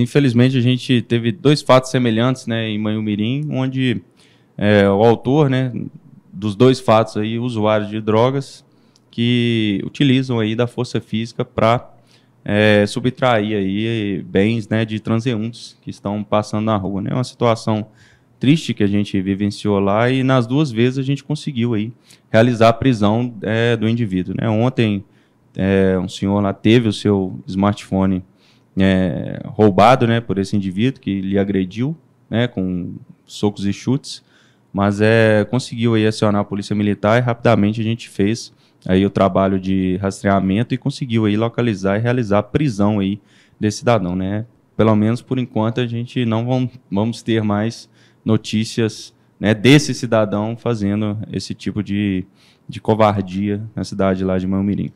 infelizmente, a gente teve dois fatos semelhantes né, em Manhumirim, onde é, o autor né, dos dois fatos, aí, usuários de drogas, que utilizam aí da força física para é, subtrair aí bens né, de transeuntes que estão passando na rua. Né? É né? uma situação triste que a gente vivenciou lá e nas duas vezes a gente conseguiu aí realizar a prisão é, do indivíduo. Né? Ontem é, um senhor lá teve o seu smartphone é, roubado né, por esse indivíduo que lhe agrediu né, com socos e chutes, mas é, conseguiu aí acionar a polícia militar e rapidamente a gente fez aí o trabalho de rastreamento e conseguiu aí localizar e realizar a prisão aí desse cidadão, né? Pelo menos por enquanto a gente não vão, vamos ter mais notícias né, desse cidadão fazendo esse tipo de, de covardia na cidade lá de Mirim.